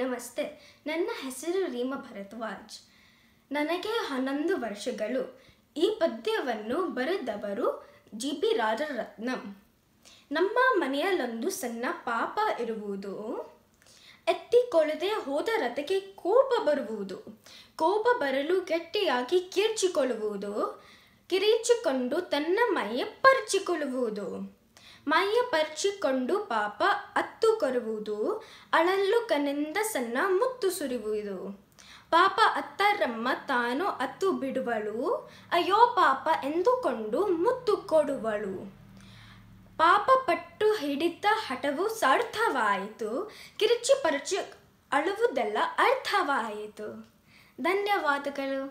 ನಮಸ್ತೆ ನನ್ನ ಹೆಸರು ರೀಮಾ ಭರದ್ವಾಜ್ ನನಗೆ ಹನ್ನೊಂದು ವರ್ಷಗಳು ಈ ಪದ್ಯವನ್ನು ಬರೆದವರು ಜಿ ಪಿ ರಾಜರತ್ನಂ ನಮ್ಮ ಮನೆಯಲ್ಲೊಂದು ಸಣ್ಣ ಪಾಪ ಇರುವುದು ಕೊಳದೆ ಹೋದ ರಥಕ್ಕೆ ಕೋಪ ಬರುವುದು ಕೋಪ ಬರಲು ಗಟ್ಟಿಯಾಗಿ ಕಿರ್ಚಿಕೊಳ್ಳುವುದು ಕಿರಿಚಿಕೊಂಡು ತನ್ನ ಮೈಯ ಪರಿಚಿಕೊಳ್ಳುವುದು ಮೈಯ ಪರಿಚಿಕೊಂಡು ಪಾಪ ಕೊರುವುದು ಅಳಲ್ಲು ಕನೆಂದ ಸಣ್ಣ ಮುತ್ತು ಸುರಿಯುವುದು ಪಾಪ ಅತ್ತರಮ್ಮ ತಾನು ಅತ್ತು ಬಿಡುವಳು ಅಯ್ಯೋ ಪಾಪ ಎಂದುಕೊಂಡು ಮುತ್ತು ಕೊಡುವಳು ಪಾಪ ಪಟ್ಟು ಹಿಡಿತ ಹಠವು ಸಾರ್ಥವಾಯಿತು ಕಿರಿಚಿ ಪರಚಿ ಅಳುವುದೆಲ್ಲ ಅರ್ಥವಾಯಿತು ಧನ್ಯವಾದಗಳು